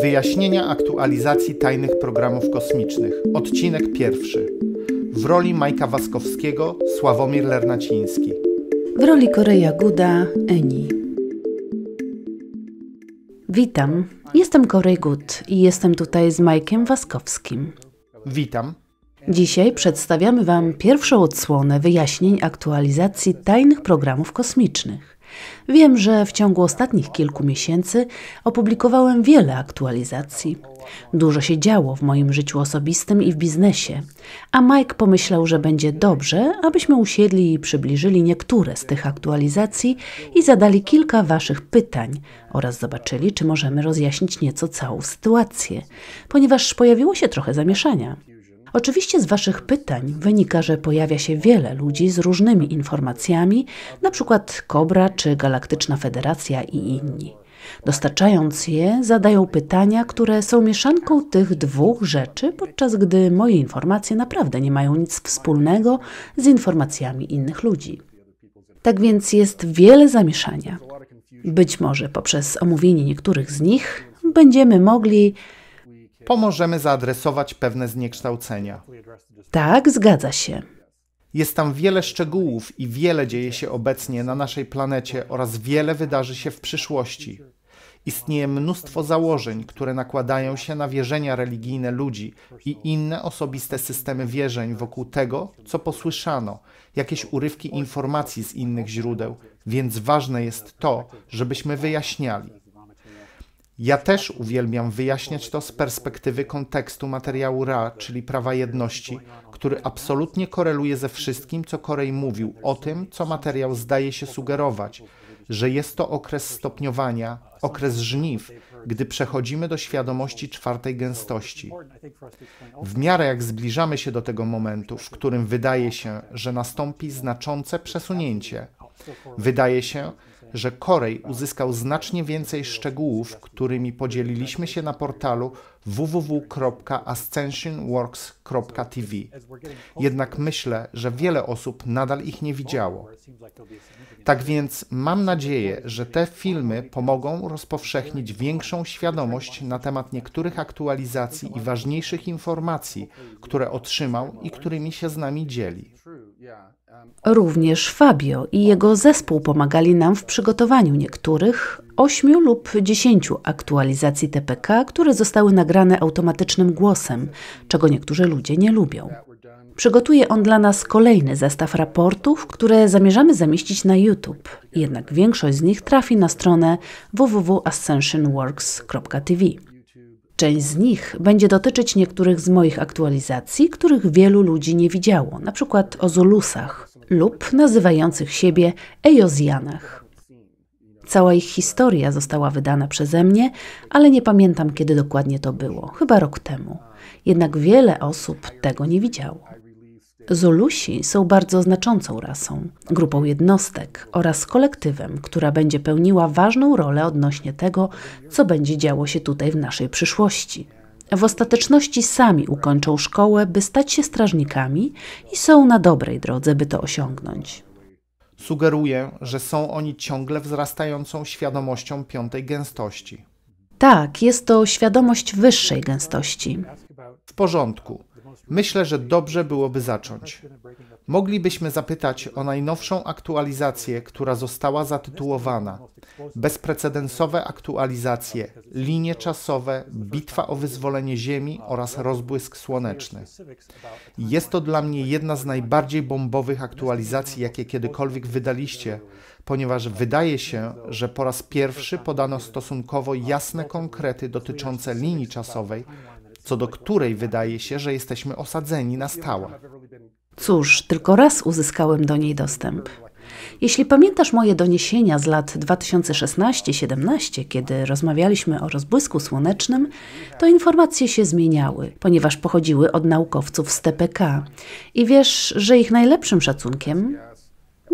Wyjaśnienia aktualizacji tajnych programów kosmicznych. Odcinek pierwszy. W roli Majka Waskowskiego Sławomir Lernaciński. W roli Korei Guda Eni. Witam. Jestem Korej Gud i jestem tutaj z Majkiem Waskowskim. Witam. Dzisiaj przedstawiamy Wam pierwszą odsłonę wyjaśnień aktualizacji tajnych programów kosmicznych. Wiem, że w ciągu ostatnich kilku miesięcy opublikowałem wiele aktualizacji. Dużo się działo w moim życiu osobistym i w biznesie, a Mike pomyślał, że będzie dobrze, abyśmy usiedli i przybliżyli niektóre z tych aktualizacji i zadali kilka Waszych pytań oraz zobaczyli, czy możemy rozjaśnić nieco całą sytuację, ponieważ pojawiło się trochę zamieszania. Oczywiście z Waszych pytań wynika, że pojawia się wiele ludzi z różnymi informacjami, np. Kobra czy Galaktyczna Federacja i inni. Dostarczając je, zadają pytania, które są mieszanką tych dwóch rzeczy, podczas gdy moje informacje naprawdę nie mają nic wspólnego z informacjami innych ludzi. Tak więc jest wiele zamieszania. Być może poprzez omówienie niektórych z nich będziemy mogli pomożemy zaadresować pewne zniekształcenia. Tak, zgadza się. Jest tam wiele szczegółów i wiele dzieje się obecnie na naszej planecie oraz wiele wydarzy się w przyszłości. Istnieje mnóstwo założeń, które nakładają się na wierzenia religijne ludzi i inne osobiste systemy wierzeń wokół tego, co posłyszano, jakieś urywki informacji z innych źródeł, więc ważne jest to, żebyśmy wyjaśniali. Ja też uwielbiam wyjaśniać to z perspektywy kontekstu materiału Ra, czyli prawa jedności, który absolutnie koreluje ze wszystkim, co Korej mówił o tym, co materiał zdaje się sugerować, że jest to okres stopniowania, okres żniw, gdy przechodzimy do świadomości czwartej gęstości. W miarę jak zbliżamy się do tego momentu, w którym wydaje się, że nastąpi znaczące przesunięcie, wydaje się, że Korej uzyskał znacznie więcej szczegółów, którymi podzieliliśmy się na portalu www.ascensionworks.tv. Jednak myślę, że wiele osób nadal ich nie widziało. Tak więc mam nadzieję, że te filmy pomogą rozpowszechnić większą świadomość na temat niektórych aktualizacji i ważniejszych informacji, które otrzymał i którymi się z nami dzieli. Również Fabio i jego zespół pomagali nam w przygotowaniu niektórych 8 lub 10 aktualizacji TPK, które zostały nagrane automatycznym głosem, czego niektórzy ludzie nie lubią. Przygotuje on dla nas kolejny zestaw raportów, które zamierzamy zamieścić na YouTube, jednak większość z nich trafi na stronę www.ascensionworks.tv. Część z nich będzie dotyczyć niektórych z moich aktualizacji, których wielu ludzi nie widziało, np. o Zulusach lub nazywających siebie Ejozjanach. Cała ich historia została wydana przeze mnie, ale nie pamiętam kiedy dokładnie to było, chyba rok temu. Jednak wiele osób tego nie widziało. Zulusi są bardzo znaczącą rasą, grupą jednostek oraz kolektywem, która będzie pełniła ważną rolę odnośnie tego, co będzie działo się tutaj w naszej przyszłości. W ostateczności sami ukończą szkołę, by stać się strażnikami i są na dobrej drodze, by to osiągnąć. Sugeruję, że są oni ciągle wzrastającą świadomością piątej gęstości. Tak, jest to świadomość wyższej gęstości. W porządku. Myślę, że dobrze byłoby zacząć. Moglibyśmy zapytać o najnowszą aktualizację, która została zatytułowana Bezprecedensowe aktualizacje, linie czasowe, bitwa o wyzwolenie Ziemi oraz rozbłysk słoneczny. Jest to dla mnie jedna z najbardziej bombowych aktualizacji, jakie kiedykolwiek wydaliście, ponieważ wydaje się, że po raz pierwszy podano stosunkowo jasne konkrety dotyczące linii czasowej, co do której wydaje się, że jesteśmy osadzeni na stałe. Cóż, tylko raz uzyskałem do niej dostęp. Jeśli pamiętasz moje doniesienia z lat 2016-17, kiedy rozmawialiśmy o rozbłysku słonecznym, to informacje się zmieniały, ponieważ pochodziły od naukowców z TPK. I wiesz, że ich najlepszym szacunkiem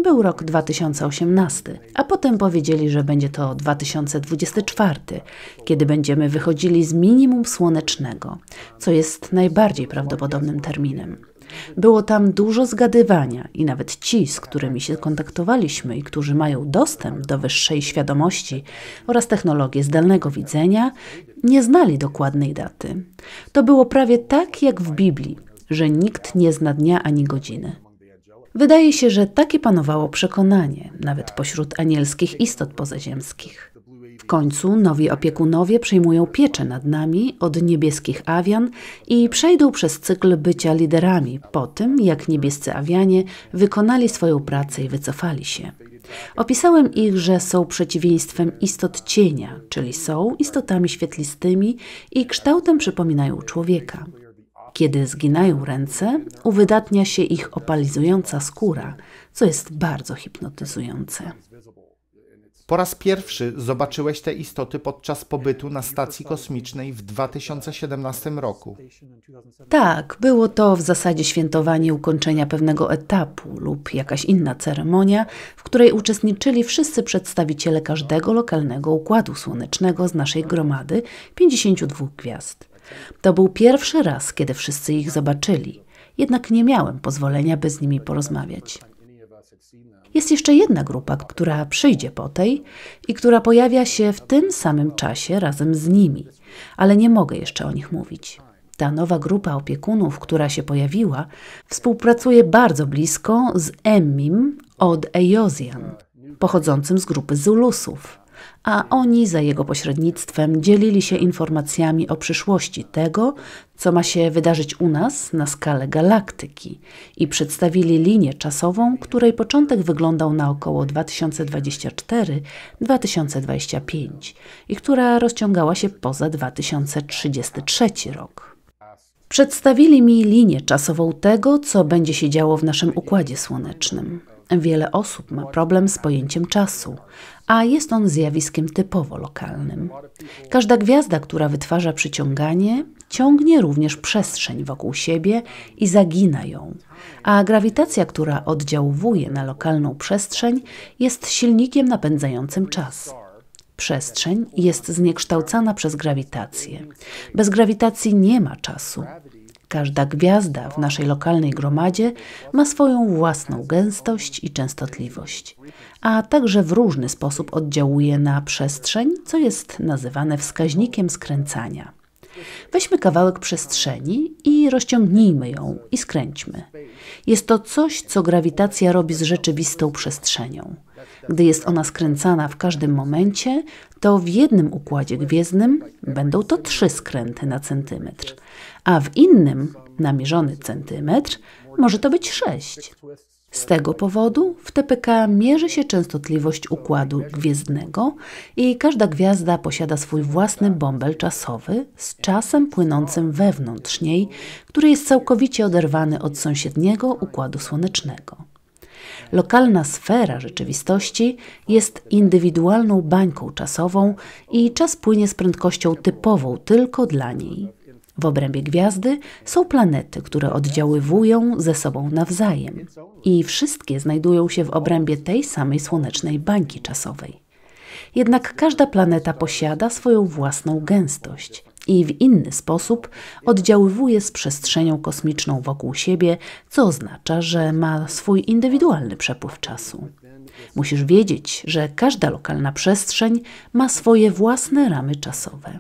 był rok 2018, a potem powiedzieli, że będzie to 2024, kiedy będziemy wychodzili z minimum słonecznego, co jest najbardziej prawdopodobnym terminem. Było tam dużo zgadywania i nawet ci, z którymi się kontaktowaliśmy i którzy mają dostęp do wyższej świadomości oraz technologię zdalnego widzenia, nie znali dokładnej daty. To było prawie tak jak w Biblii, że nikt nie zna dnia ani godziny. Wydaje się, że takie panowało przekonanie, nawet pośród anielskich istot pozaziemskich. W końcu nowi opiekunowie przejmują pieczę nad nami od niebieskich awian i przejdą przez cykl bycia liderami po tym, jak niebiescy awianie wykonali swoją pracę i wycofali się. Opisałem ich, że są przeciwieństwem istot cienia, czyli są istotami świetlistymi i kształtem przypominają człowieka. Kiedy zginają ręce, uwydatnia się ich opalizująca skóra, co jest bardzo hipnotyzujące. Po raz pierwszy zobaczyłeś te istoty podczas pobytu na stacji kosmicznej w 2017 roku. Tak, było to w zasadzie świętowanie ukończenia pewnego etapu lub jakaś inna ceremonia, w której uczestniczyli wszyscy przedstawiciele każdego lokalnego układu słonecznego z naszej gromady 52 gwiazd. To był pierwszy raz, kiedy wszyscy ich zobaczyli, jednak nie miałem pozwolenia, by z nimi porozmawiać. Jest jeszcze jedna grupa, która przyjdzie po tej i która pojawia się w tym samym czasie razem z nimi, ale nie mogę jeszcze o nich mówić. Ta nowa grupa opiekunów, która się pojawiła, współpracuje bardzo blisko z Emmim od Ejozian, pochodzącym z grupy Zulusów a oni za jego pośrednictwem dzielili się informacjami o przyszłości tego, co ma się wydarzyć u nas na skalę galaktyki i przedstawili linię czasową, której początek wyglądał na około 2024-2025 i która rozciągała się poza 2033 rok. Przedstawili mi linię czasową tego, co będzie się działo w naszym układzie słonecznym. Wiele osób ma problem z pojęciem czasu, a jest on zjawiskiem typowo lokalnym. Każda gwiazda, która wytwarza przyciąganie, ciągnie również przestrzeń wokół siebie i zagina ją, a grawitacja, która oddziałuje na lokalną przestrzeń, jest silnikiem napędzającym czas. Przestrzeń jest zniekształcana przez grawitację. Bez grawitacji nie ma czasu. Każda gwiazda w naszej lokalnej gromadzie ma swoją własną gęstość i częstotliwość, a także w różny sposób oddziałuje na przestrzeń, co jest nazywane wskaźnikiem skręcania. Weźmy kawałek przestrzeni i rozciągnijmy ją i skręćmy. Jest to coś, co grawitacja robi z rzeczywistą przestrzenią. Gdy jest ona skręcana w każdym momencie, to w jednym układzie gwiezdnym będą to trzy skręty na centymetr a w innym, namierzony centymetr, może to być 6. Z tego powodu w TPK mierzy się częstotliwość układu gwiezdnego i każda gwiazda posiada swój własny bąbel czasowy z czasem płynącym wewnątrz niej, który jest całkowicie oderwany od sąsiedniego układu słonecznego. Lokalna sfera rzeczywistości jest indywidualną bańką czasową i czas płynie z prędkością typową tylko dla niej. W obrębie gwiazdy są planety, które oddziaływują ze sobą nawzajem i wszystkie znajdują się w obrębie tej samej słonecznej bańki czasowej. Jednak każda planeta posiada swoją własną gęstość i w inny sposób oddziaływuje z przestrzenią kosmiczną wokół siebie, co oznacza, że ma swój indywidualny przepływ czasu. Musisz wiedzieć, że każda lokalna przestrzeń ma swoje własne ramy czasowe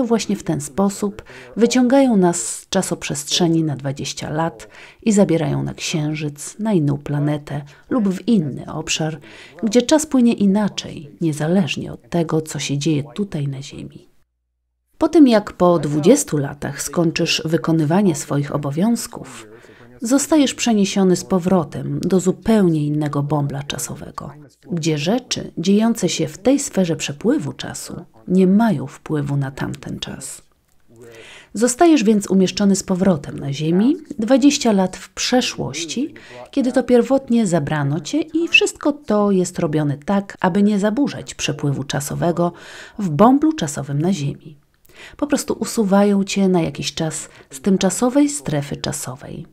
to właśnie w ten sposób wyciągają nas z czasoprzestrzeni na 20 lat i zabierają na Księżyc, na inną planetę lub w inny obszar, gdzie czas płynie inaczej, niezależnie od tego, co się dzieje tutaj na Ziemi. Po tym jak po 20 latach skończysz wykonywanie swoich obowiązków, zostajesz przeniesiony z powrotem do zupełnie innego bąbla czasowego, gdzie rzeczy dziejące się w tej sferze przepływu czasu nie mają wpływu na tamten czas. Zostajesz więc umieszczony z powrotem na Ziemi 20 lat w przeszłości, kiedy to pierwotnie zabrano cię i wszystko to jest robione tak, aby nie zaburzać przepływu czasowego w bąblu czasowym na Ziemi. Po prostu usuwają cię na jakiś czas z tymczasowej strefy czasowej.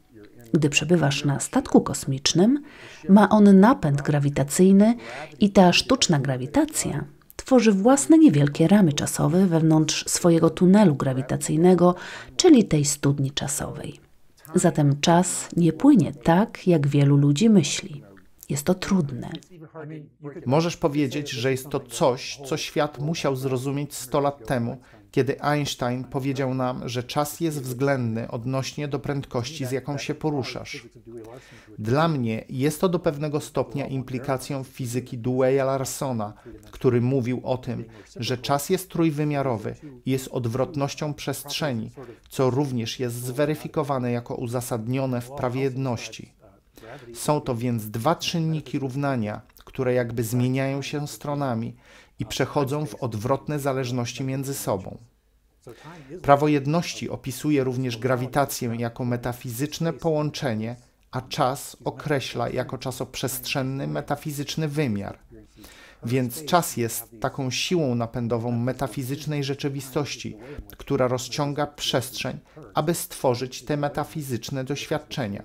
Gdy przebywasz na statku kosmicznym, ma on napęd grawitacyjny i ta sztuczna grawitacja tworzy własne niewielkie ramy czasowe wewnątrz swojego tunelu grawitacyjnego, czyli tej studni czasowej. Zatem czas nie płynie tak, jak wielu ludzi myśli. Jest to trudne. Możesz powiedzieć, że jest to coś, co świat musiał zrozumieć 100 lat temu, kiedy Einstein powiedział nam, że czas jest względny odnośnie do prędkości, z jaką się poruszasz. Dla mnie jest to do pewnego stopnia implikacją fizyki Dewey-Larsona, który mówił o tym, że czas jest trójwymiarowy i jest odwrotnością przestrzeni, co również jest zweryfikowane jako uzasadnione w prawie jedności. Są to więc dwa czynniki równania, które jakby zmieniają się stronami i przechodzą w odwrotne zależności między sobą. Prawo jedności opisuje również grawitację jako metafizyczne połączenie, a czas określa jako czasoprzestrzenny metafizyczny wymiar. Więc czas jest taką siłą napędową metafizycznej rzeczywistości, która rozciąga przestrzeń, aby stworzyć te metafizyczne doświadczenia.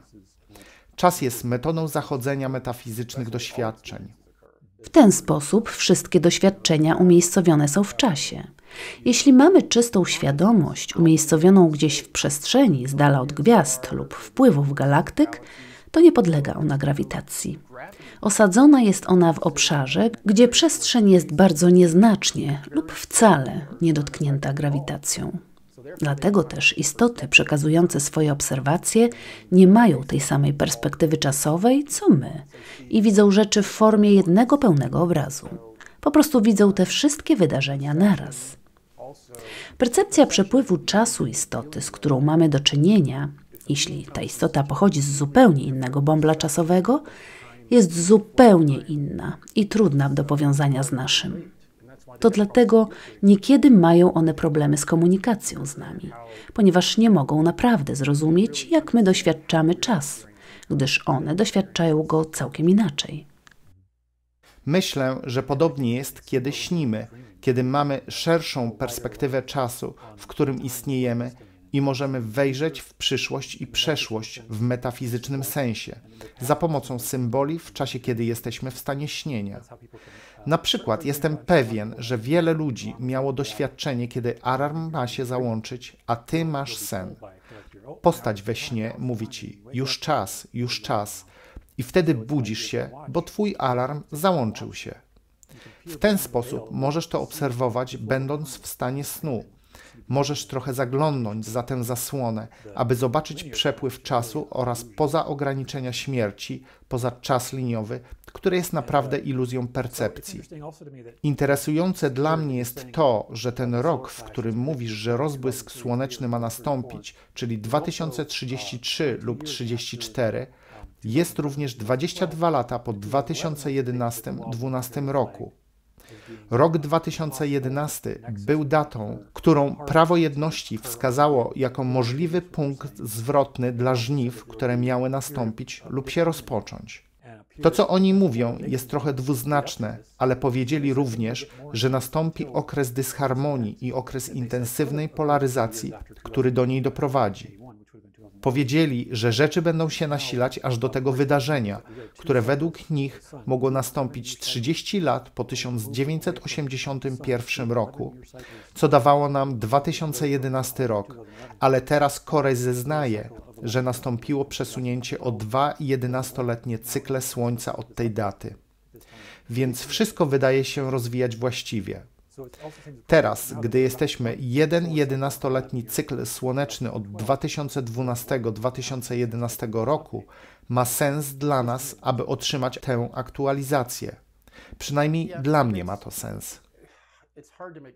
Czas jest metodą zachodzenia metafizycznych doświadczeń. W ten sposób wszystkie doświadczenia umiejscowione są w czasie. Jeśli mamy czystą świadomość umiejscowioną gdzieś w przestrzeni, z dala od gwiazd lub wpływów galaktyk, to nie podlega ona grawitacji. Osadzona jest ona w obszarze, gdzie przestrzeń jest bardzo nieznacznie lub wcale niedotknięta grawitacją. Dlatego też istoty przekazujące swoje obserwacje nie mają tej samej perspektywy czasowej co my i widzą rzeczy w formie jednego pełnego obrazu. Po prostu widzą te wszystkie wydarzenia naraz. Percepcja przepływu czasu istoty, z którą mamy do czynienia, jeśli ta istota pochodzi z zupełnie innego bąbla czasowego, jest zupełnie inna i trudna do powiązania z naszym. To dlatego niekiedy mają one problemy z komunikacją z nami, ponieważ nie mogą naprawdę zrozumieć, jak my doświadczamy czas, gdyż one doświadczają go całkiem inaczej. Myślę, że podobnie jest, kiedy śnimy, kiedy mamy szerszą perspektywę czasu, w którym istniejemy i możemy wejrzeć w przyszłość i przeszłość w metafizycznym sensie, za pomocą symboli w czasie, kiedy jesteśmy w stanie śnienia. Na przykład jestem pewien, że wiele ludzi miało doświadczenie, kiedy alarm ma się załączyć, a ty masz sen. Postać we śnie mówi ci: już czas, już czas, i wtedy budzisz się, bo twój alarm załączył się. W ten sposób możesz to obserwować, będąc w stanie snu możesz trochę zaglądnąć za tę zasłonę, tak. aby zobaczyć no przepływ czasu oraz no poza ograniczenia śmierci, poza czas liniowy, który jest naprawdę tak. iluzją percepcji. Interesujące dla mnie jest to, że ten rok, w którym mówisz, że rozbłysk słoneczny ma nastąpić, czyli 2033 uh, lub 34, um, jest również 22 lata po 2011-12 roku. Rok 2011 był datą, którą prawo jedności wskazało jako możliwy punkt zwrotny dla żniw, które miały nastąpić lub się rozpocząć. To, co oni mówią, jest trochę dwuznaczne, ale powiedzieli również, że nastąpi okres dysharmonii i okres intensywnej polaryzacji, który do niej doprowadzi. Powiedzieli, że rzeczy będą się nasilać aż do tego wydarzenia, które według nich mogło nastąpić 30 lat po 1981 roku, co dawało nam 2011 rok, ale teraz Korej zeznaje, że nastąpiło przesunięcie o dwa 11-letnie cykle Słońca od tej daty. Więc wszystko wydaje się rozwijać właściwie. Teraz, gdy jesteśmy jeden 11-letni cykl słoneczny od 2012-2011 roku, ma sens dla nas, aby otrzymać tę aktualizację. Przynajmniej dla mnie ma to sens.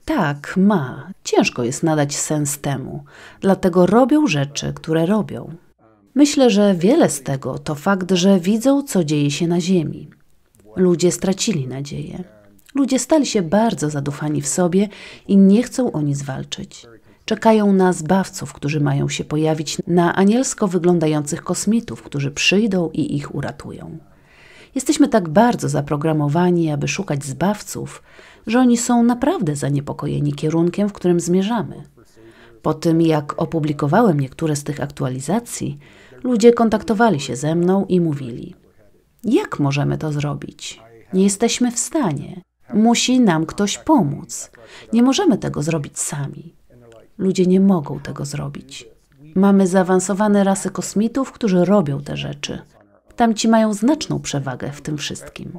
Tak, ma. Ciężko jest nadać sens temu, dlatego robią rzeczy, które robią. Myślę, że wiele z tego to fakt, że widzą, co dzieje się na Ziemi. Ludzie stracili nadzieję. Ludzie stali się bardzo zadufani w sobie i nie chcą o nic walczyć. Czekają na zbawców, którzy mają się pojawić, na anielsko wyglądających kosmitów, którzy przyjdą i ich uratują. Jesteśmy tak bardzo zaprogramowani, aby szukać zbawców, że oni są naprawdę zaniepokojeni kierunkiem, w którym zmierzamy. Po tym, jak opublikowałem niektóre z tych aktualizacji, ludzie kontaktowali się ze mną i mówili: Jak możemy to zrobić? Nie jesteśmy w stanie. Musi nam ktoś pomóc. Nie możemy tego zrobić sami. Ludzie nie mogą tego zrobić. Mamy zaawansowane rasy kosmitów, którzy robią te rzeczy. Tamci mają znaczną przewagę w tym wszystkim.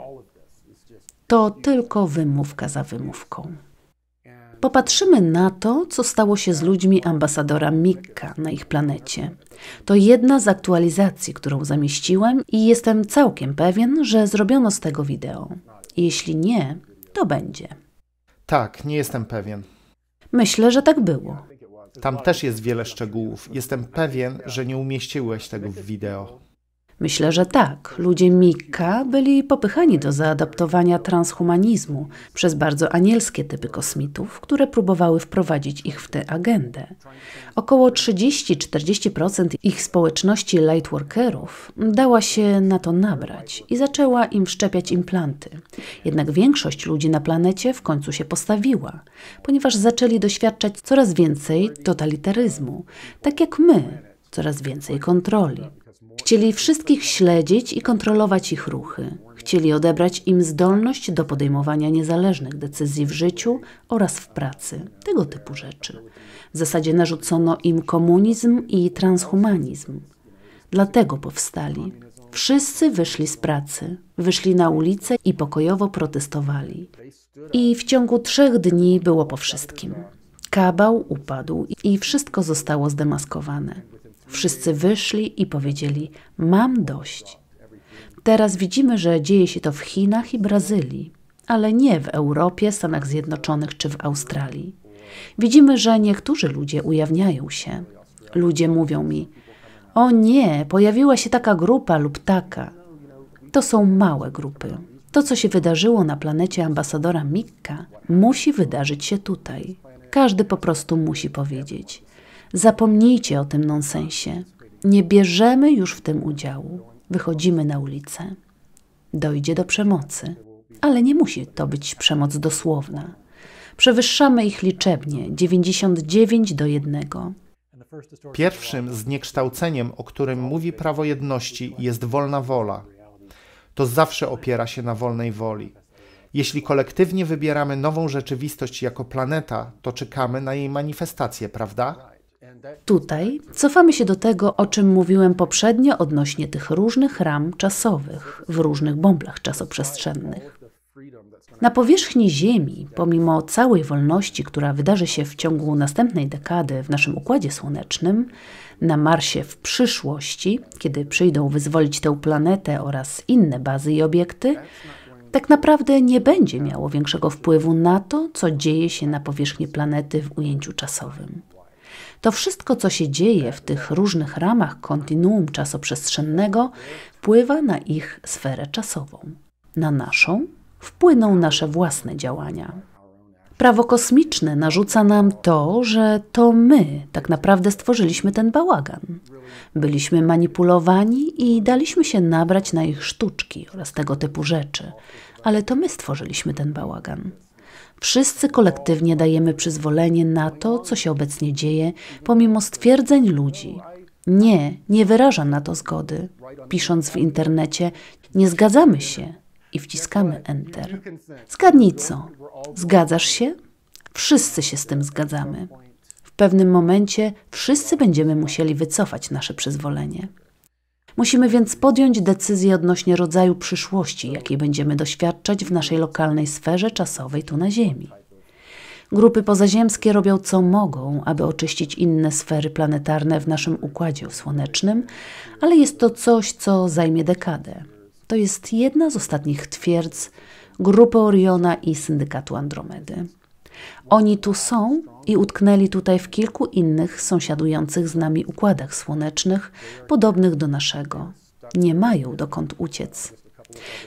To tylko wymówka za wymówką. Popatrzymy na to, co stało się z ludźmi ambasadora Mikka na ich planecie. To jedna z aktualizacji, którą zamieściłem i jestem całkiem pewien, że zrobiono z tego wideo. Jeśli nie, to będzie. Tak, nie jestem pewien. Myślę, że tak było. Tam też jest wiele szczegółów. Jestem pewien, że nie umieściłeś tego w wideo. Myślę, że tak. Ludzie Mika byli popychani do zaadaptowania transhumanizmu przez bardzo anielskie typy kosmitów, które próbowały wprowadzić ich w tę agendę. Około 30-40% ich społeczności lightworkerów dała się na to nabrać i zaczęła im wszczepiać implanty. Jednak większość ludzi na planecie w końcu się postawiła, ponieważ zaczęli doświadczać coraz więcej totalitaryzmu, tak jak my, coraz więcej kontroli. Chcieli wszystkich śledzić i kontrolować ich ruchy. Chcieli odebrać im zdolność do podejmowania niezależnych decyzji w życiu oraz w pracy, tego typu rzeczy. W zasadzie narzucono im komunizm i transhumanizm. Dlatego powstali. Wszyscy wyszli z pracy, wyszli na ulicę i pokojowo protestowali. I w ciągu trzech dni było po wszystkim. Kabał upadł i wszystko zostało zdemaskowane. Wszyscy wyszli i powiedzieli: Mam dość. Teraz widzimy, że dzieje się to w Chinach i Brazylii, ale nie w Europie, Stanach Zjednoczonych czy w Australii. Widzimy, że niektórzy ludzie ujawniają się. Ludzie mówią mi: O nie, pojawiła się taka grupa lub taka. To są małe grupy. To, co się wydarzyło na planecie ambasadora Mikka, musi wydarzyć się tutaj. Każdy po prostu musi powiedzieć: Zapomnijcie o tym nonsensie. Nie bierzemy już w tym udziału. Wychodzimy na ulicę. Dojdzie do przemocy, ale nie musi to być przemoc dosłowna. Przewyższamy ich liczebnie 99 do 1. Pierwszym zniekształceniem, o którym mówi prawo jedności, jest wolna wola. To zawsze opiera się na wolnej woli. Jeśli kolektywnie wybieramy nową rzeczywistość jako planeta, to czekamy na jej manifestację, prawda? Tutaj cofamy się do tego, o czym mówiłem poprzednio odnośnie tych różnych ram czasowych w różnych bąblach czasoprzestrzennych. Na powierzchni Ziemi, pomimo całej wolności, która wydarzy się w ciągu następnej dekady w naszym układzie słonecznym, na Marsie w przyszłości, kiedy przyjdą wyzwolić tę planetę oraz inne bazy i obiekty, tak naprawdę nie będzie miało większego wpływu na to, co dzieje się na powierzchni planety w ujęciu czasowym. To wszystko, co się dzieje w tych różnych ramach kontinuum czasoprzestrzennego, wpływa na ich sferę czasową. Na naszą wpłyną nasze własne działania. Prawo kosmiczne narzuca nam to, że to my tak naprawdę stworzyliśmy ten bałagan. Byliśmy manipulowani i daliśmy się nabrać na ich sztuczki oraz tego typu rzeczy, ale to my stworzyliśmy ten bałagan. Wszyscy kolektywnie dajemy przyzwolenie na to, co się obecnie dzieje, pomimo stwierdzeń ludzi. Nie, nie wyrażam na to zgody. Pisząc w internecie, nie zgadzamy się i wciskamy Enter. Zgadnij co? Zgadzasz się? Wszyscy się z tym zgadzamy. W pewnym momencie wszyscy będziemy musieli wycofać nasze przyzwolenie. Musimy więc podjąć decyzję odnośnie rodzaju przyszłości, jakiej będziemy doświadczać w naszej lokalnej sferze czasowej tu na Ziemi. Grupy pozaziemskie robią co mogą, aby oczyścić inne sfery planetarne w naszym układzie słonecznym, ale jest to coś, co zajmie dekadę. To jest jedna z ostatnich twierdz grupy Oriona i Syndykatu Andromedy. Oni tu są i utknęli tutaj w kilku innych sąsiadujących z nami układach słonecznych, podobnych do naszego. Nie mają dokąd uciec.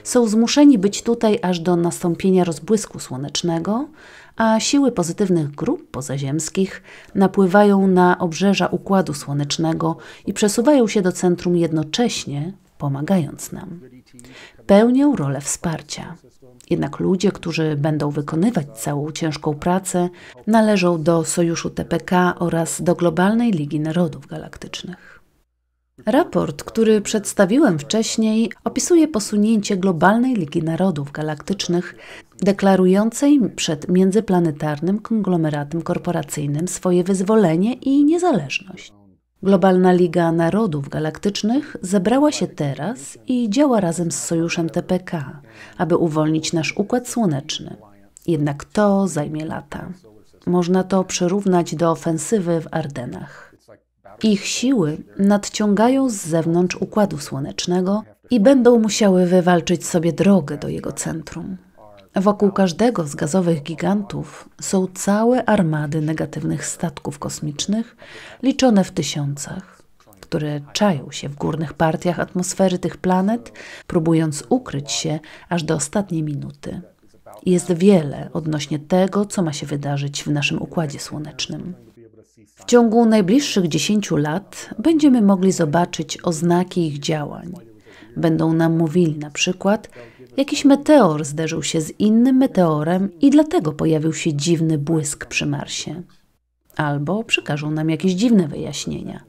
Są zmuszeni być tutaj aż do nastąpienia rozbłysku słonecznego, a siły pozytywnych grup pozaziemskich napływają na obrzeża układu słonecznego i przesuwają się do centrum jednocześnie, pomagając nam. Pełnią rolę wsparcia. Jednak ludzie, którzy będą wykonywać całą ciężką pracę, należą do Sojuszu TPK oraz do Globalnej Ligi Narodów Galaktycznych. Raport, który przedstawiłem wcześniej, opisuje posunięcie globalnej Ligi Narodów Galaktycznych, deklarującej przed międzyplanetarnym konglomeratem korporacyjnym swoje wyzwolenie i niezależność. Globalna Liga Narodów Galaktycznych zebrała się teraz i działa razem z sojuszem TPK, aby uwolnić nasz układ słoneczny. Jednak to zajmie lata. Można to przyrównać do ofensywy w Ardenach. Ich siły nadciągają z zewnątrz układu słonecznego i będą musiały wywalczyć sobie drogę do jego centrum. Wokół każdego z gazowych gigantów są całe armady negatywnych statków kosmicznych, liczone w tysiącach, które czają się w górnych partiach atmosfery tych planet, próbując ukryć się aż do ostatniej minuty. Jest wiele odnośnie tego, co ma się wydarzyć w naszym układzie słonecznym. W ciągu najbliższych 10 lat będziemy mogli zobaczyć oznaki ich działań. Będą nam mówili na przykład, Jakiś meteor zderzył się z innym meteorem i dlatego pojawił się dziwny błysk przy Marsie. Albo przekażą nam jakieś dziwne wyjaśnienia.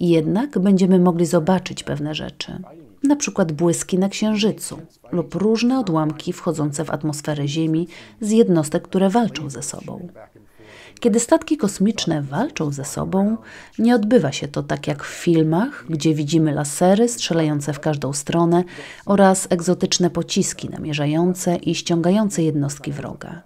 Jednak będziemy mogli zobaczyć pewne rzeczy, na przykład błyski na Księżycu lub różne odłamki wchodzące w atmosferę Ziemi z jednostek, które walczą ze sobą. Kiedy statki kosmiczne walczą ze sobą, nie odbywa się to tak jak w filmach, gdzie widzimy lasery strzelające w każdą stronę oraz egzotyczne pociski namierzające i ściągające jednostki wroga.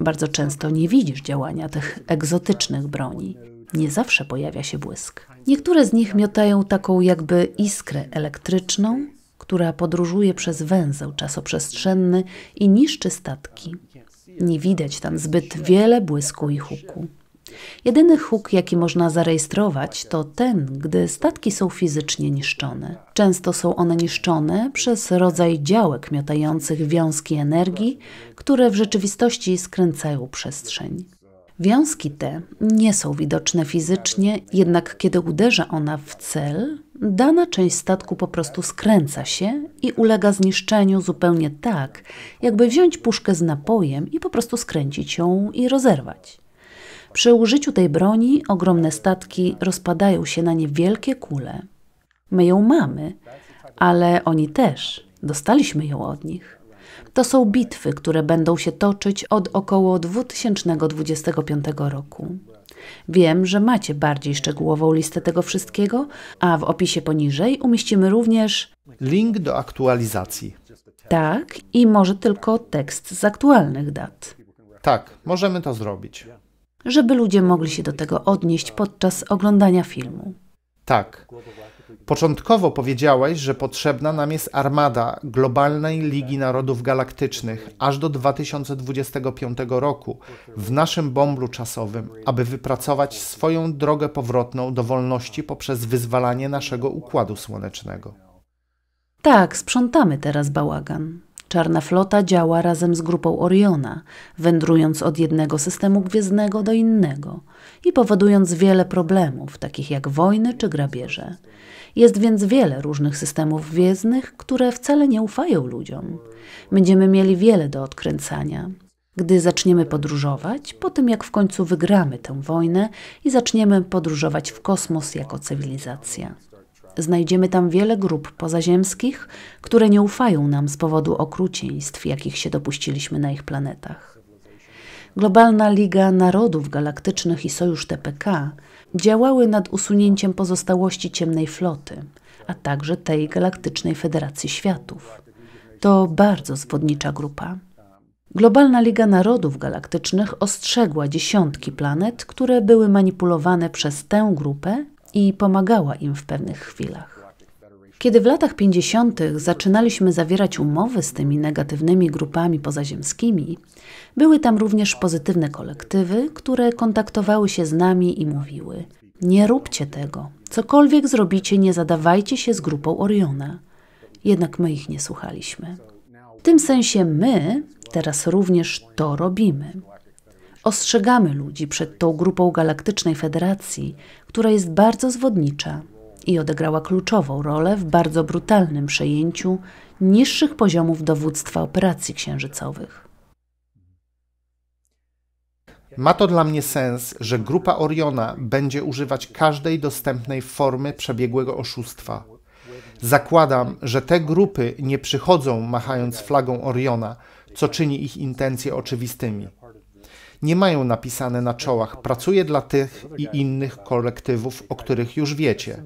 Bardzo często nie widzisz działania tych egzotycznych broni. Nie zawsze pojawia się błysk. Niektóre z nich miotają taką jakby iskrę elektryczną, która podróżuje przez węzeł czasoprzestrzenny i niszczy statki. Nie widać tam zbyt wiele błysku i huku. Jedyny huk, jaki można zarejestrować, to ten, gdy statki są fizycznie niszczone. Często są one niszczone przez rodzaj działek miotających wiązki energii, które w rzeczywistości skręcają przestrzeń. Wiązki te nie są widoczne fizycznie, jednak kiedy uderza ona w cel, dana część statku po prostu skręca się i ulega zniszczeniu zupełnie tak, jakby wziąć puszkę z napojem i po prostu skręcić ją i rozerwać. Przy użyciu tej broni ogromne statki rozpadają się na niewielkie kule. My ją mamy, ale oni też. Dostaliśmy ją od nich. To są bitwy, które będą się toczyć od około 2025 roku. Wiem, że macie bardziej szczegółową listę tego wszystkiego, a w opisie poniżej umieścimy również link do aktualizacji. Tak, i może tylko tekst z aktualnych dat. Tak, możemy to zrobić. Żeby ludzie mogli się do tego odnieść podczas oglądania filmu. Tak. Początkowo powiedziałeś, że potrzebna nam jest armada globalnej Ligi Narodów Galaktycznych aż do 2025 roku w naszym bąblu czasowym, aby wypracować swoją drogę powrotną do wolności poprzez wyzwalanie naszego układu słonecznego. Tak, sprzątamy teraz bałagan. Czarna flota działa razem z grupą Oriona, wędrując od jednego systemu gwiezdnego do innego i powodując wiele problemów, takich jak wojny czy grabieże. Jest więc wiele różnych systemów wieznych, które wcale nie ufają ludziom. Będziemy mieli wiele do odkręcania. Gdy zaczniemy podróżować, po tym jak w końcu wygramy tę wojnę i zaczniemy podróżować w kosmos jako cywilizacja. Znajdziemy tam wiele grup pozaziemskich, które nie ufają nam z powodu okrucieństw, jakich się dopuściliśmy na ich planetach. Globalna Liga Narodów Galaktycznych i Sojusz TPK działały nad usunięciem pozostałości ciemnej floty, a także tej Galaktycznej Federacji Światów. To bardzo zwodnicza grupa. Globalna Liga Narodów Galaktycznych ostrzegła dziesiątki planet, które były manipulowane przez tę grupę i pomagała im w pewnych chwilach. Kiedy w latach 50. zaczynaliśmy zawierać umowy z tymi negatywnymi grupami pozaziemskimi, były tam również pozytywne kolektywy, które kontaktowały się z nami i mówiły: Nie róbcie tego, cokolwiek zrobicie, nie zadawajcie się z grupą Oriona. Jednak my ich nie słuchaliśmy. W tym sensie my teraz również to robimy. Ostrzegamy ludzi przed tą grupą Galaktycznej Federacji, która jest bardzo zwodnicza, i odegrała kluczową rolę w bardzo brutalnym przejęciu niższych poziomów dowództwa operacji księżycowych. Ma to dla mnie sens, że grupa Oriona będzie używać każdej dostępnej formy przebiegłego oszustwa. Zakładam, że te grupy nie przychodzą machając flagą Oriona, co czyni ich intencje oczywistymi. Nie mają napisane na czołach: pracuję dla tych i innych kolektywów, o których już wiecie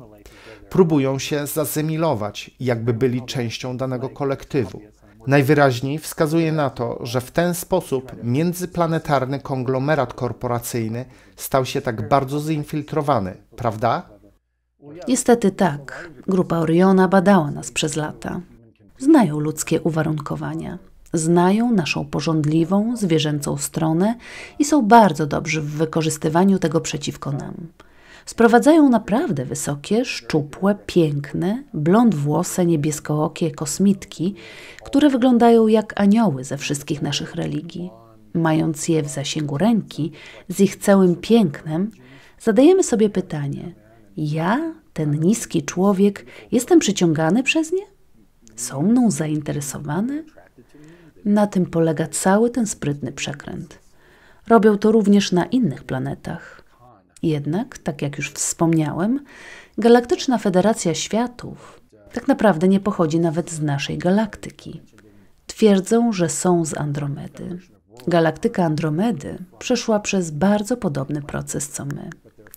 próbują się zasymilować, jakby byli częścią danego kolektywu. Najwyraźniej wskazuje na to, że w ten sposób międzyplanetarny konglomerat korporacyjny stał się tak bardzo zinfiltrowany, prawda? Niestety tak. Grupa Oriona badała nas przez lata. Znają ludzkie uwarunkowania, znają naszą pożądliwą, zwierzęcą stronę i są bardzo dobrzy w wykorzystywaniu tego przeciwko nam sprowadzają naprawdę wysokie, szczupłe, piękne, blond włosy, niebieskookie kosmitki, które wyglądają jak anioły ze wszystkich naszych religii. Mając je w zasięgu ręki, z ich całym pięknem, zadajemy sobie pytanie: ja, ten niski człowiek, jestem przyciągany przez nie? Są mną zainteresowane? Na tym polega cały ten sprytny przekręt. Robią to również na innych planetach. Jednak, tak jak już wspomniałem, Galaktyczna Federacja Światów tak naprawdę nie pochodzi nawet z naszej galaktyki. Twierdzą, że są z Andromedy. Galaktyka Andromedy przeszła przez bardzo podobny proces co my.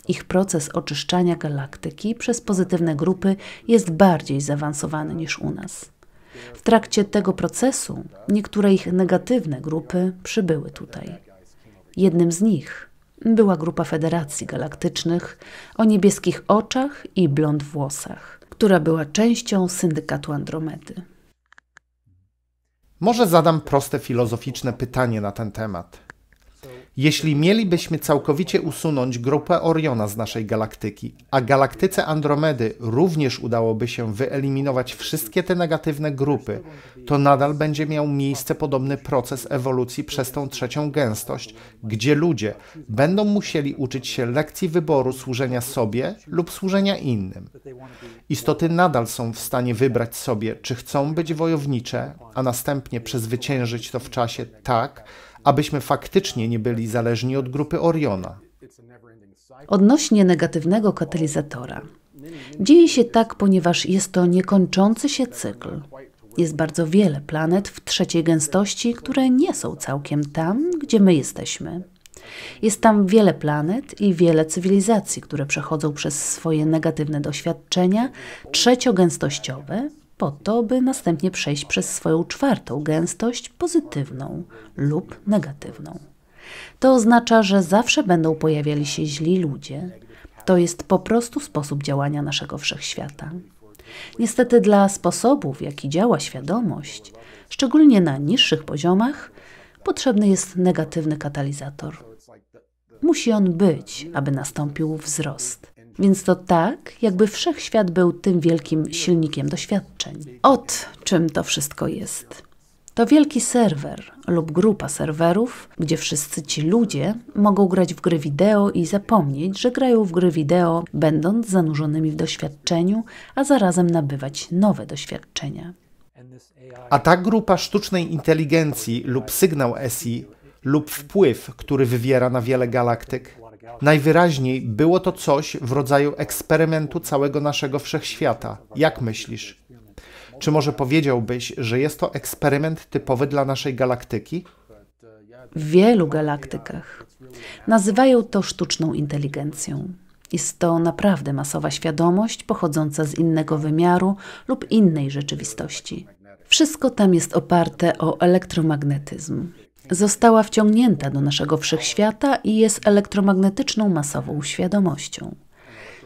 Ich proces oczyszczania galaktyki przez pozytywne grupy jest bardziej zaawansowany niż u nas. W trakcie tego procesu niektóre ich negatywne grupy przybyły tutaj. Jednym z nich była grupa Federacji Galaktycznych o niebieskich oczach i blond włosach, która była częścią syndykatu Andromedy. Może zadam proste filozoficzne pytanie na ten temat. Jeśli mielibyśmy całkowicie usunąć grupę Oriona z naszej galaktyki, a galaktyce Andromedy również udałoby się wyeliminować wszystkie te negatywne grupy, to nadal będzie miał miejsce podobny proces ewolucji przez tą trzecią gęstość, gdzie ludzie będą musieli uczyć się lekcji wyboru służenia sobie lub służenia innym. Istoty nadal są w stanie wybrać sobie, czy chcą być wojownicze, a następnie przezwyciężyć to w czasie tak, abyśmy faktycznie nie byli zależni od grupy Oriona. Odnośnie negatywnego katalizatora. Dzieje się tak, ponieważ jest to niekończący się cykl. Jest bardzo wiele planet w trzeciej gęstości, które nie są całkiem tam, gdzie my jesteśmy. Jest tam wiele planet i wiele cywilizacji, które przechodzą przez swoje negatywne doświadczenia trzeciogęstościowe po to, by następnie przejść przez swoją czwartą gęstość pozytywną lub negatywną. To oznacza, że zawsze będą pojawiali się źli ludzie. To jest po prostu sposób działania naszego wszechświata. Niestety, dla sposobów, w jaki działa świadomość, szczególnie na niższych poziomach, potrzebny jest negatywny katalizator. Musi on być, aby nastąpił wzrost. Więc to tak, jakby wszechświat był tym wielkim silnikiem doświadczeń. Od czym to wszystko jest? To wielki serwer lub grupa serwerów, gdzie wszyscy ci ludzie mogą grać w gry wideo i zapomnieć, że grają w gry wideo, będąc zanurzonymi w doświadczeniu, a zarazem nabywać nowe doświadczenia. A ta grupa sztucznej inteligencji lub sygnał SI lub wpływ, który wywiera na wiele galaktyk, Najwyraźniej było to coś w rodzaju eksperymentu całego naszego wszechświata. Jak myślisz? Czy może powiedziałbyś, że jest to eksperyment typowy dla naszej galaktyki? W wielu galaktykach. Nazywają to sztuczną inteligencją. Jest to naprawdę masowa świadomość pochodząca z innego wymiaru lub innej rzeczywistości. Wszystko tam jest oparte o elektromagnetyzm. Została wciągnięta do naszego wszechświata i jest elektromagnetyczną masową świadomością.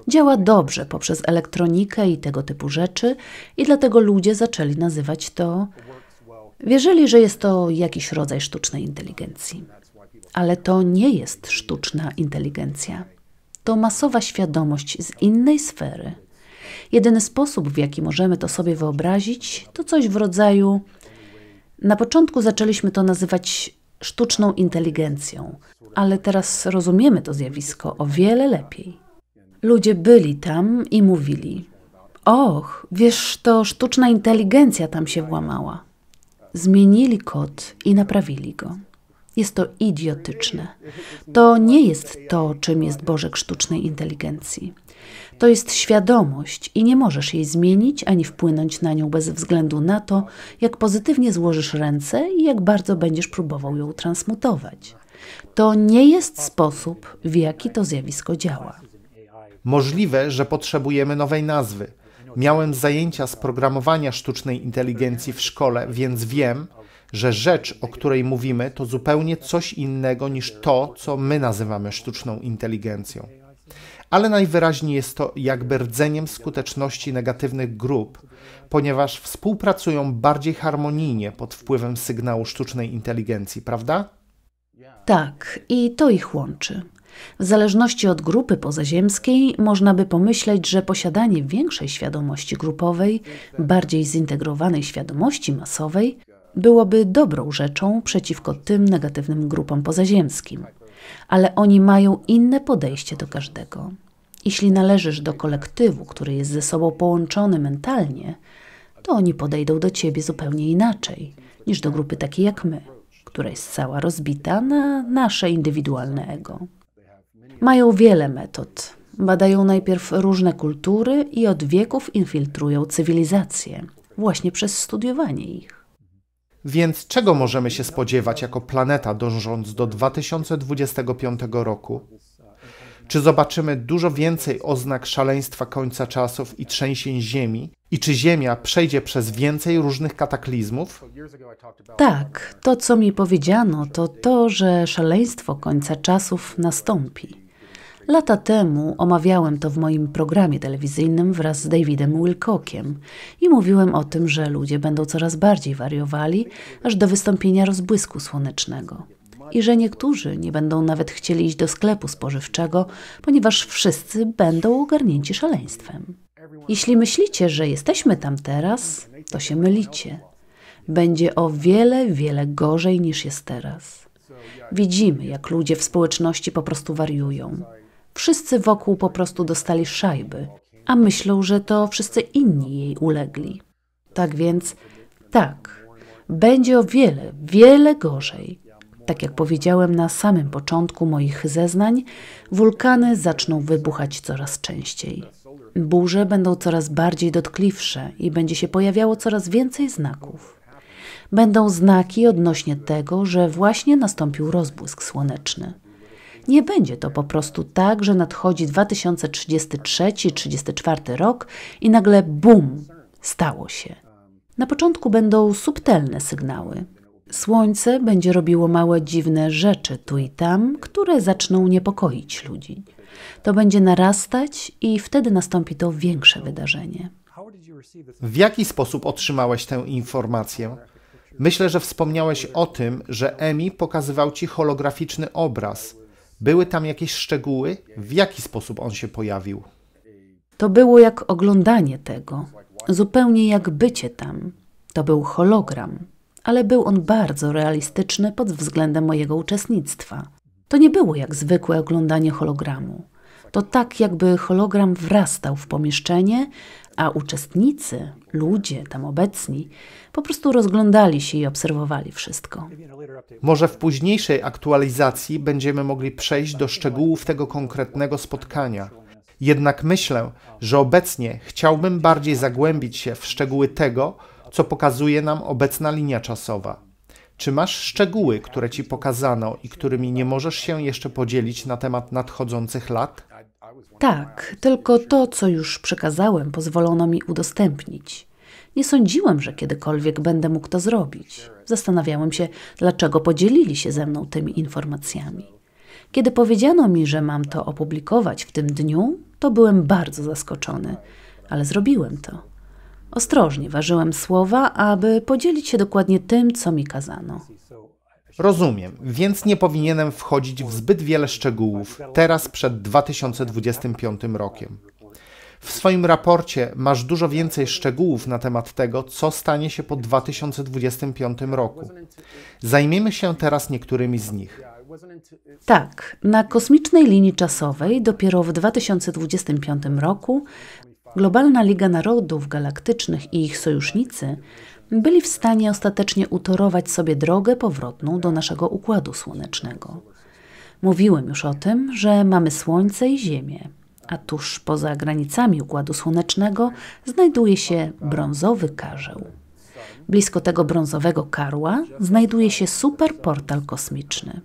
Działa dobrze poprzez elektronikę i tego typu rzeczy, i dlatego ludzie zaczęli nazywać to. Wierzyli, że jest to jakiś rodzaj sztucznej inteligencji. Ale to nie jest sztuczna inteligencja. To masowa świadomość z innej sfery. Jedyny sposób, w jaki możemy to sobie wyobrazić, to coś w rodzaju na początku zaczęliśmy to nazywać sztuczną inteligencją, ale teraz rozumiemy to zjawisko o wiele lepiej. Ludzie byli tam i mówili: Och, wiesz, to sztuczna inteligencja tam się włamała. Zmienili kod i naprawili go. Jest to idiotyczne. To nie jest to, czym jest Bożek sztucznej inteligencji. To jest świadomość i nie możesz jej zmienić ani wpłynąć na nią bez względu na to, jak pozytywnie złożysz ręce i jak bardzo będziesz próbował ją transmutować. To nie jest sposób, w jaki to zjawisko działa. Możliwe, że potrzebujemy nowej nazwy. Miałem zajęcia z programowania sztucznej inteligencji w szkole, więc wiem, że rzecz, o której mówimy, to zupełnie coś innego niż to, co my nazywamy sztuczną inteligencją ale najwyraźniej jest to jakby rdzeniem skuteczności negatywnych grup, ponieważ współpracują bardziej harmonijnie pod wpływem sygnału sztucznej inteligencji, prawda? Tak, i to ich łączy. W zależności od grupy pozaziemskiej można by pomyśleć, że posiadanie większej świadomości grupowej, bardziej zintegrowanej świadomości masowej byłoby dobrą rzeczą przeciwko tym negatywnym grupom pozaziemskim ale oni mają inne podejście do każdego. Jeśli należysz do kolektywu, który jest ze sobą połączony mentalnie, to oni podejdą do ciebie zupełnie inaczej niż do grupy takiej jak my, która jest cała rozbita na nasze indywidualne ego. Mają wiele metod. Badają najpierw różne kultury i od wieków infiltrują cywilizacje, właśnie przez studiowanie ich. Więc czego możemy się spodziewać jako planeta dążąc do 2025 roku? Czy zobaczymy dużo więcej oznak szaleństwa końca czasów i trzęsień Ziemi? I czy Ziemia przejdzie przez więcej różnych kataklizmów? Tak, to co mi powiedziano, to to, że szaleństwo końca czasów nastąpi. Lata temu omawiałem to w moim programie telewizyjnym wraz z Davidem Wilcockiem i mówiłem o tym, że ludzie będą coraz bardziej wariowali aż do wystąpienia rozbłysku słonecznego. I że niektórzy nie będą nawet chcieli iść do sklepu spożywczego, ponieważ wszyscy będą ogarnięci szaleństwem. Jeśli myślicie, że jesteśmy tam teraz, to się mylicie. Będzie o wiele, wiele gorzej niż jest teraz. Widzimy, jak ludzie w społeczności po prostu wariują. Wszyscy wokół po prostu dostali szajby, a myślą, że to wszyscy inni jej ulegli. Tak więc, tak, będzie o wiele, wiele gorzej. Tak jak powiedziałem na samym początku moich zeznań, wulkany zaczną wybuchać coraz częściej. Burze będą coraz bardziej dotkliwsze i będzie się pojawiało coraz więcej znaków. Będą znaki odnośnie tego, że właśnie nastąpił rozbłysk słoneczny. Nie będzie to po prostu tak, że nadchodzi 2033-34 rok i nagle bum, stało się. Na początku będą subtelne sygnały. Słońce będzie robiło małe dziwne rzeczy tu i tam, które zaczną niepokoić ludzi. To będzie narastać i wtedy nastąpi to większe wydarzenie. W jaki sposób otrzymałeś tę informację? Myślę, że wspomniałeś o tym, że Emi pokazywał ci holograficzny obraz. Były tam jakieś szczegóły? W jaki sposób on się pojawił? To było jak oglądanie tego, zupełnie jak bycie tam. To był hologram, ale był on bardzo realistyczny pod względem mojego uczestnictwa. To nie było jak zwykłe oglądanie hologramu. To tak, jakby hologram wrastał w pomieszczenie, a uczestnicy, ludzie tam obecni, po prostu rozglądali się i obserwowali wszystko. Może w późniejszej aktualizacji będziemy mogli przejść do szczegółów tego konkretnego spotkania. Jednak myślę, że obecnie chciałbym bardziej zagłębić się w szczegóły tego, co pokazuje nam obecna linia czasowa. Czy masz szczegóły, które ci pokazano i którymi nie możesz się jeszcze podzielić na temat nadchodzących lat? Tak, tylko to, co już przekazałem, pozwolono mi udostępnić. Nie sądziłem, że kiedykolwiek będę mógł to zrobić. Zastanawiałem się, dlaczego podzielili się ze mną tymi informacjami. Kiedy powiedziano mi, że mam to opublikować w tym dniu, to byłem bardzo zaskoczony, ale zrobiłem to. Ostrożnie ważyłem słowa, aby podzielić się dokładnie tym, co mi kazano. Rozumiem, więc nie powinienem wchodzić w zbyt wiele szczegółów teraz przed 2025 rokiem. W swoim raporcie masz dużo więcej szczegółów na temat tego, co stanie się po 2025 roku. Zajmiemy się teraz niektórymi z nich. Tak, na kosmicznej linii czasowej dopiero w 2025 roku Globalna Liga Narodów Galaktycznych i ich sojusznicy byli w stanie ostatecznie utorować sobie drogę powrotną do naszego układu słonecznego. Mówiłem już o tym, że mamy Słońce i Ziemię, a tuż poza granicami układu słonecznego znajduje się brązowy karzeł. Blisko tego brązowego karła znajduje się superportal kosmiczny.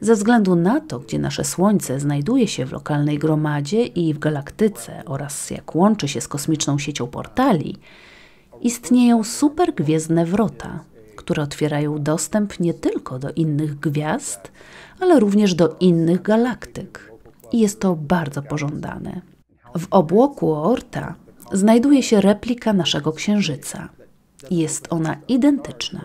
Ze względu na to, gdzie nasze Słońce znajduje się w lokalnej gromadzie i w galaktyce oraz jak łączy się z kosmiczną siecią portali, istnieją supergwiezdne wrota, które otwierają dostęp nie tylko do innych gwiazd, ale również do innych galaktyk. I jest to bardzo pożądane. W obłoku Oorta znajduje się replika naszego Księżyca. Jest ona identyczna.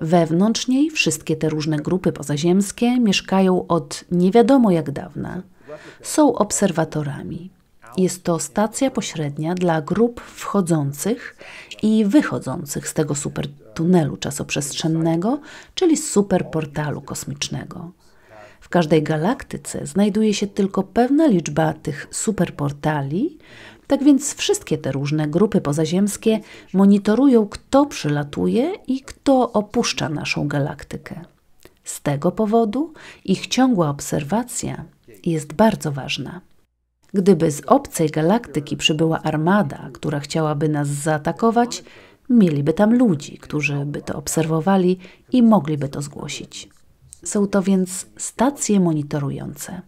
Wewnątrz niej wszystkie te różne grupy pozaziemskie mieszkają od nie wiadomo jak dawna. Są obserwatorami jest to stacja pośrednia dla grup wchodzących i wychodzących z tego supertunelu czasoprzestrzennego, czyli superportalu kosmicznego. W każdej galaktyce znajduje się tylko pewna liczba tych superportali, tak więc wszystkie te różne grupy pozaziemskie monitorują, kto przylatuje i kto opuszcza naszą galaktykę. Z tego powodu ich ciągła obserwacja jest bardzo ważna. Gdyby z obcej galaktyki przybyła armada, która chciałaby nas zaatakować, mieliby tam ludzi, którzy by to obserwowali i mogliby to zgłosić. Są to więc stacje monitorujące.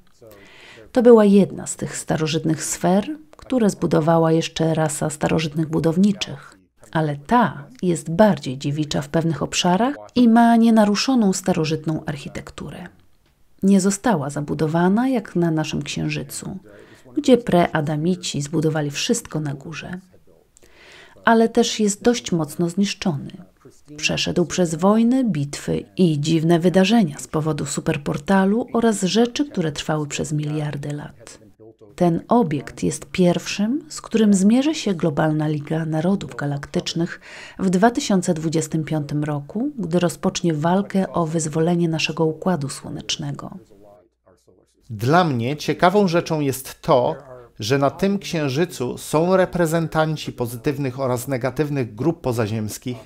To była jedna z tych starożytnych sfer, które zbudowała jeszcze rasa starożytnych budowniczych. Ale ta jest bardziej dziewicza w pewnych obszarach i ma nienaruszoną starożytną architekturę. Nie została zabudowana jak na naszym księżycu gdzie preadamici zbudowali wszystko na górze, ale też jest dość mocno zniszczony. Przeszedł przez wojny, bitwy i dziwne wydarzenia z powodu superportalu oraz rzeczy, które trwały przez miliardy lat. Ten obiekt jest pierwszym, z którym zmierzy się Globalna Liga Narodów Galaktycznych w 2025 roku, gdy rozpocznie walkę o wyzwolenie naszego układu słonecznego. Dla mnie ciekawą rzeczą jest to, że na tym księżycu są reprezentanci pozytywnych oraz negatywnych grup pozaziemskich,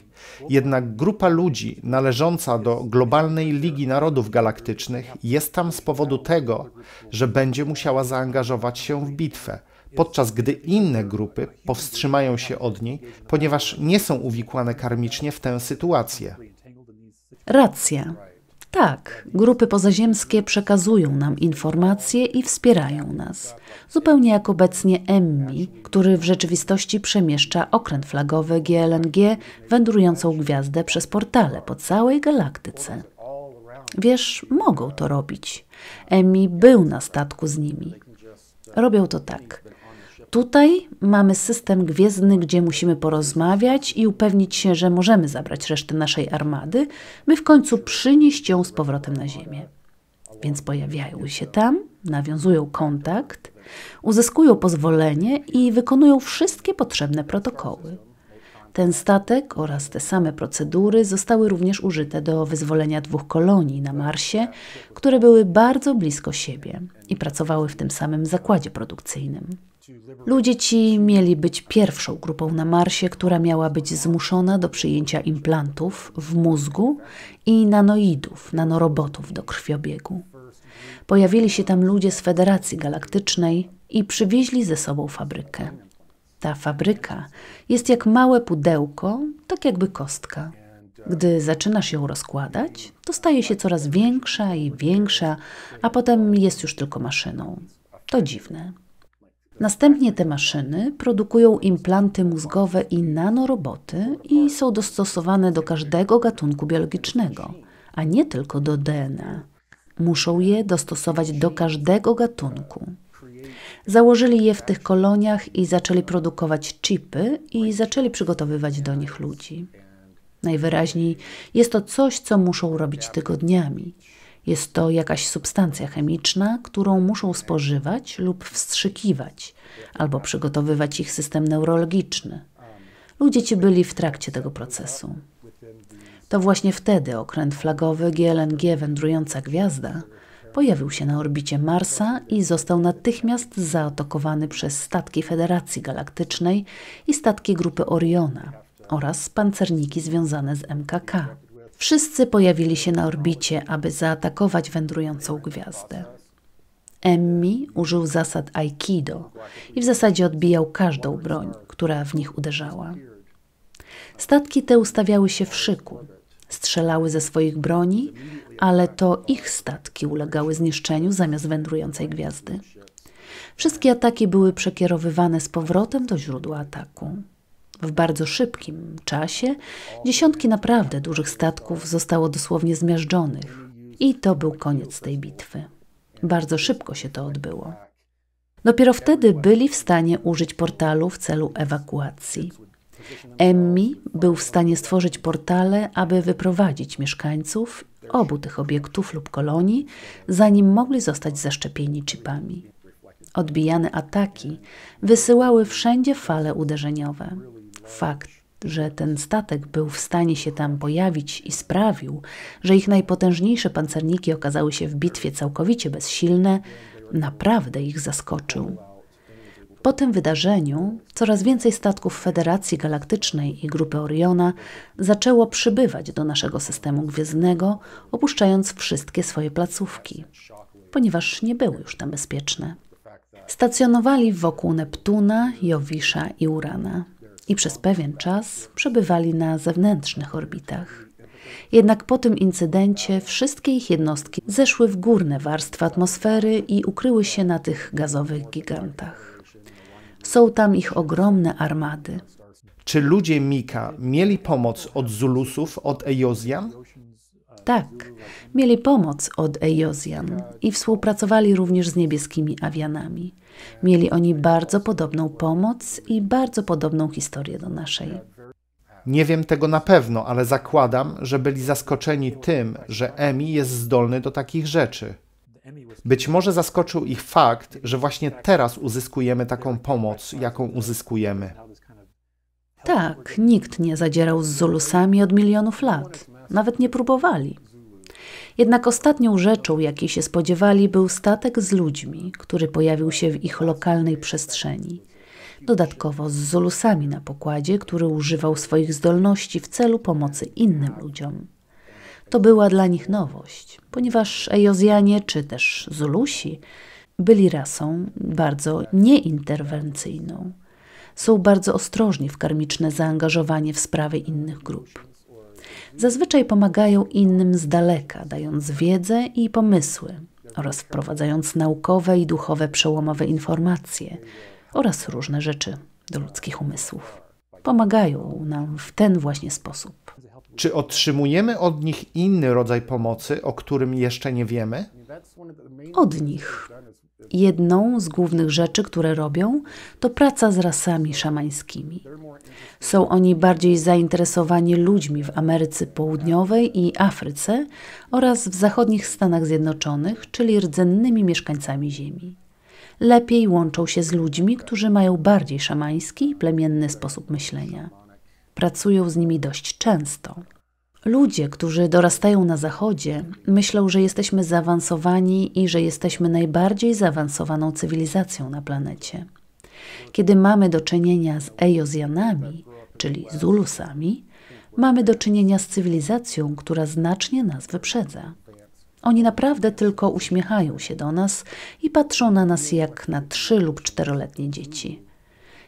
jednak grupa ludzi należąca do globalnej Ligi Narodów Galaktycznych jest tam z powodu tego, że będzie musiała zaangażować się w bitwę, podczas gdy inne grupy powstrzymają się od niej, ponieważ nie są uwikłane karmicznie w tę sytuację. Racja. Tak, grupy pozaziemskie przekazują nam informacje i wspierają nas, zupełnie jak obecnie Emmi, który w rzeczywistości przemieszcza okręt flagowy GLNG wędrującą gwiazdę przez portale po całej galaktyce. Wiesz, mogą to robić. Emmi był na statku z nimi. Robią to tak. Tutaj mamy system gwiezdny, gdzie musimy porozmawiać i upewnić się, że możemy zabrać resztę naszej armady, by w końcu przynieść ją z powrotem na Ziemię. Więc pojawiają się tam, nawiązują kontakt, uzyskują pozwolenie i wykonują wszystkie potrzebne protokoły. Ten statek oraz te same procedury zostały również użyte do wyzwolenia dwóch kolonii na Marsie, które były bardzo blisko siebie i pracowały w tym samym zakładzie produkcyjnym. Ludzie ci mieli być pierwszą grupą na Marsie, która miała być zmuszona do przyjęcia implantów w mózgu i nanoidów, nanorobotów do krwiobiegu. Pojawili się tam ludzie z Federacji Galaktycznej i przywieźli ze sobą fabrykę. Ta fabryka jest jak małe pudełko, tak jakby kostka. Gdy zaczynasz ją rozkładać, to staje się coraz większa i większa, a potem jest już tylko maszyną. To dziwne. Następnie te maszyny produkują implanty mózgowe i nanoroboty i są dostosowane do każdego gatunku biologicznego, a nie tylko do DNA. Muszą je dostosować do każdego gatunku. Założyli je w tych koloniach i zaczęli produkować chipy i zaczęli przygotowywać do nich ludzi. Najwyraźniej jest to coś, co muszą robić tygodniami jest to jakaś substancja chemiczna, którą muszą spożywać lub wstrzykiwać, albo przygotowywać ich system neurologiczny. Ludzie ci byli w trakcie tego procesu. To właśnie wtedy okręt flagowy GLNG Wędrująca Gwiazda pojawił się na orbicie Marsa i został natychmiast zaatakowany przez statki Federacji Galaktycznej i statki Grupy Oriona oraz pancerniki związane z MKK. Wszyscy pojawili się na orbicie, aby zaatakować wędrującą gwiazdę. Emmi użył zasad Aikido i w zasadzie odbijał każdą broń, która w nich uderzała. Statki te ustawiały się w szyku, strzelały ze swoich broni, ale to ich statki ulegały zniszczeniu zamiast wędrującej gwiazdy. Wszystkie ataki były przekierowywane z powrotem do źródła ataku. W bardzo szybkim czasie dziesiątki naprawdę dużych statków zostało dosłownie zmiażdżonych. I to był koniec tej bitwy. Bardzo szybko się to odbyło. Dopiero wtedy byli w stanie użyć portalu w celu ewakuacji. Emmi był w stanie stworzyć portale, aby wyprowadzić mieszkańców obu tych obiektów lub kolonii, zanim mogli zostać zaszczepieni chipami. Odbijane ataki wysyłały wszędzie fale uderzeniowe. Fakt, że ten statek był w stanie się tam pojawić i sprawił, że ich najpotężniejsze pancerniki okazały się w bitwie całkowicie bezsilne, naprawdę ich zaskoczył. Po tym wydarzeniu coraz więcej statków Federacji Galaktycznej i Grupy Oriona zaczęło przybywać do naszego systemu gwiezdnego, opuszczając wszystkie swoje placówki, ponieważ nie były już tam bezpieczne. Stacjonowali wokół Neptuna, Jowisza i Urana i przez pewien czas przebywali na zewnętrznych orbitach. Jednak po tym incydencie wszystkie ich jednostki zeszły w górne warstwy atmosfery i ukryły się na tych gazowych gigantach. Są tam ich ogromne armady. Czy ludzie Mika mieli pomoc od Zulusów, od Ejozjan? Tak, mieli pomoc od Ejozjan i współpracowali również z niebieskimi Awianami. Mieli oni bardzo podobną pomoc i bardzo podobną historię do naszej. Nie wiem tego na pewno, ale zakładam, że byli zaskoczeni tym, że Emi jest zdolny do takich rzeczy. Być może zaskoczył ich fakt, że właśnie teraz uzyskujemy taką pomoc, jaką uzyskujemy. Tak, nikt nie zadzierał z Zulusami od milionów lat nawet nie próbowali. Jednak ostatnią rzeczą, jakiej się spodziewali, był statek z ludźmi, który pojawił się w ich lokalnej przestrzeni. Dodatkowo z Zulusami na pokładzie, który używał swoich zdolności w celu pomocy innym ludziom. To była dla nich nowość, ponieważ Ejozjanie czy też Zulusi byli rasą bardzo nieinterwencyjną. Są bardzo ostrożni w karmiczne zaangażowanie w sprawy innych grup. Zazwyczaj pomagają innym z daleka, dając wiedzę i pomysły oraz wprowadzając naukowe i duchowe przełomowe informacje oraz różne rzeczy do ludzkich umysłów. Pomagają nam w ten właśnie sposób. Czy otrzymujemy od nich inny rodzaj pomocy, o którym jeszcze nie wiemy? Od nich jedną z głównych rzeczy, które robią, to praca z rasami szamańskimi. Są oni bardziej zainteresowani ludźmi w Ameryce Południowej i Afryce oraz w zachodnich Stanach Zjednoczonych, czyli rdzennymi mieszkańcami Ziemi. Lepiej łączą się z ludźmi, którzy mają bardziej szamański plemienny sposób myślenia. Pracują z nimi dość często. Ludzie, którzy dorastają na Zachodzie, myślą, że jesteśmy zaawansowani i że jesteśmy najbardziej zaawansowaną cywilizacją na planecie. Kiedy mamy do czynienia z Ejozjanami, czyli Zulusami, mamy do czynienia z cywilizacją, która znacznie nas wyprzedza. Oni naprawdę tylko uśmiechają się do nas i patrzą na nas jak na trzy lub czteroletnie dzieci.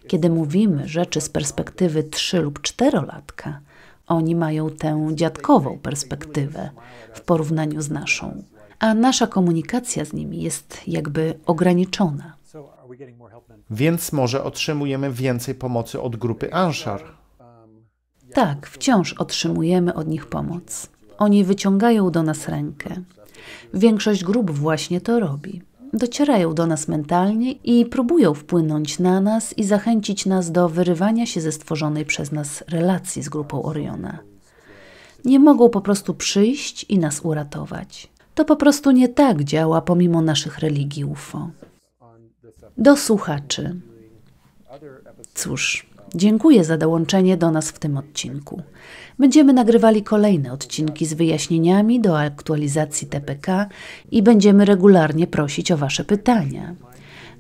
Kiedy mówimy rzeczy z perspektywy trzy lub czterolatka, oni mają tę dziadkową perspektywę w porównaniu z naszą, a nasza komunikacja z nimi jest jakby ograniczona. Więc może otrzymujemy więcej pomocy od grupy Anshar. Tak, wciąż otrzymujemy od nich pomoc. Oni wyciągają do nas rękę. Większość grup właśnie to robi docierają do nas mentalnie i próbują wpłynąć na nas i zachęcić nas do wyrywania się ze stworzonej przez nas relacji z grupą Oriona. Nie mogą po prostu przyjść i nas uratować. To po prostu nie tak działa pomimo naszych religii UFO. Do słuchaczy. Cóż, Dziękuję za dołączenie do nas w tym odcinku. Będziemy nagrywali kolejne odcinki z wyjaśnieniami do aktualizacji TPK i będziemy regularnie prosić o Wasze pytania.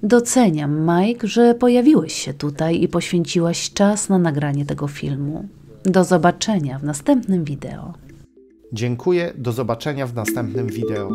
Doceniam, Mike, że pojawiłeś się tutaj i poświęciłaś czas na nagranie tego filmu. Do zobaczenia w następnym wideo. Dziękuję, do zobaczenia w następnym wideo.